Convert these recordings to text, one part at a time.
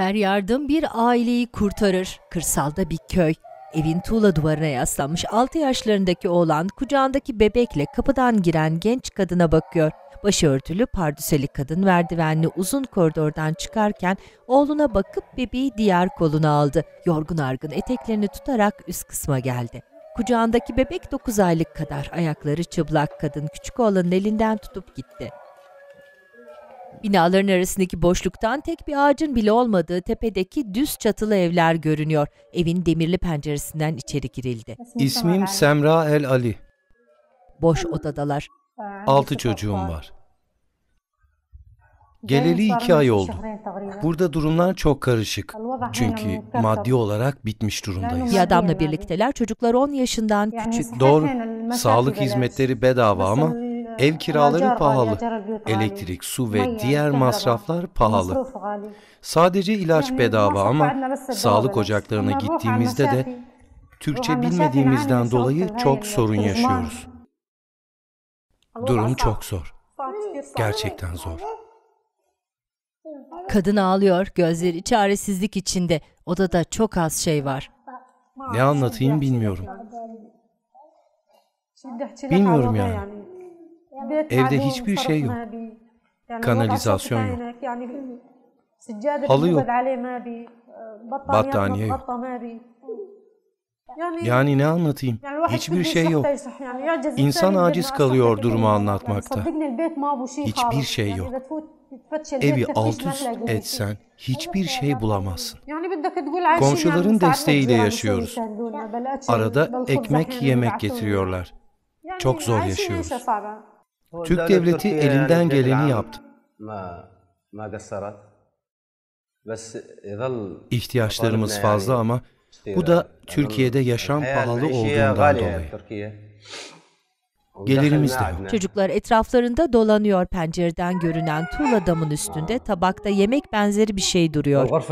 Her yardım bir aileyi kurtarır. Kırsalda bir köy. Evin tuğla duvarına yaslanmış 6 yaşlarındaki oğlan kucağındaki bebekle kapıdan giren genç kadına bakıyor. Başörtülü pardüseli kadın verdivenli uzun koridordan çıkarken oğluna bakıp bebeği diğer koluna aldı. Yorgun argın eteklerini tutarak üst kısma geldi. Kucağındaki bebek 9 aylık kadar ayakları çıplak kadın küçük oğlanın elinden tutup gitti. Binaların arasındaki boşluktan tek bir ağacın bile olmadığı tepedeki düz çatılı evler görünüyor. Evin demirli penceresinden içeri girildi. İsmim Semra El Ali. Boş odadalar. Ee, Altı çocuğum var. Geleli iki ay oldu. Burada durumlar çok karışık. Çünkü maddi olarak bitmiş durumdayız. Bir adamla birlikteler çocuklar 10 yaşından küçük. Doğru. Sağlık hizmetleri bedava ama Ev kiraları pahalı. Elektrik, su ve diğer masraflar pahalı. Sadece ilaç bedava ama sağlık ocaklarına gittiğimizde de Türkçe bilmediğimizden dolayı çok sorun yaşıyoruz. Durum çok zor. Gerçekten zor. Kadın ağlıyor, gözleri çaresizlik içinde. Odada çok az şey var. Ne anlatayım bilmiyorum. Bilmiyorum yani. Evde hiçbir şey yok. Kanalizasyon yok. Halı e, yok. Battaniye yok. Yani ne anlatayım? Hiçbir şey yok. İnsan aciz kalıyor durumu anlatmakta. Hiçbir şey yok. Evi alt üst etsen hiçbir şey bulamazsın. Komşuların desteğiyle yaşıyoruz. Arada ekmek yemek getiriyorlar. Çok zor yaşıyoruz. Türk devleti elinden geleni yaptı. İhtiyaçlarımız fazla ama bu da Türkiye'de yaşam pahalı olduğundan dolayı. Gelirimiz de yok. Çocuklar etraflarında dolanıyor pencereden görünen tuğla damın üstünde tabakta yemek benzeri bir şey duruyor.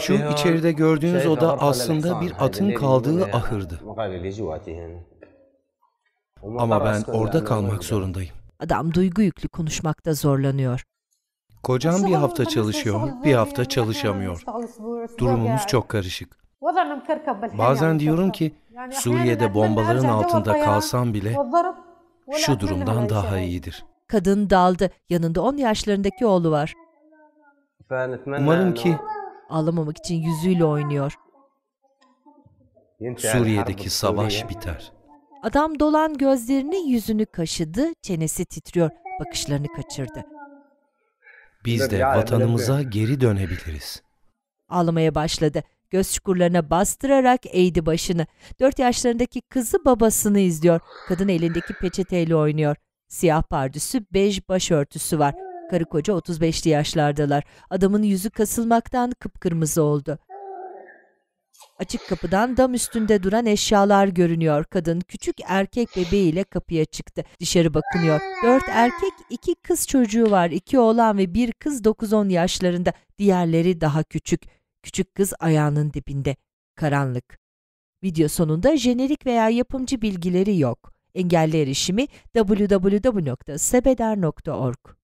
Şu içeride gördüğünüz şey, oda aslında bir atın kaldığı ahırdı. Ama ben orada kalmak zorundayım. Adam duygu yüklü konuşmakta zorlanıyor. Kocam bir hafta çalışıyor, bir hafta çalışamıyor. Durumumuz çok karışık. Bazen diyorum ki Suriye'de bombaların altında kalsam bile şu durumdan daha şey. iyidir. Kadın daldı. Yanında 10 yaşlarındaki oğlu var. Umarım ki ağlamamak için yüzüyle oynuyor. Suriye'deki savaş biter. Adam dolan gözlerini yüzünü kaşıdı, çenesi titriyor, bakışlarını kaçırdı. Biz de vatanımıza geri dönebiliriz. Ağlamaya başladı. Göz çukurlarına bastırarak eğdi başını. Dört yaşlarındaki kızı babasını izliyor. Kadın elindeki peçeteyle oynuyor. Siyah pardüsü, bej başörtüsü var. Karı koca 35'li yaşlardalar. Adamın yüzü kasılmaktan kıpkırmızı oldu. Açık kapıdan dam üstünde duran eşyalar görünüyor. Kadın küçük erkek bebeğiyle kapıya çıktı. Dışarı bakınıyor. Dört erkek, iki kız çocuğu var. İki oğlan ve bir kız 9-10 yaşlarında. Diğerleri daha küçük. Küçük kız ayağının dibinde. Karanlık. Video sonunda jenerik veya yapımcı bilgileri yok. Engelli erişimi www.sebeder.org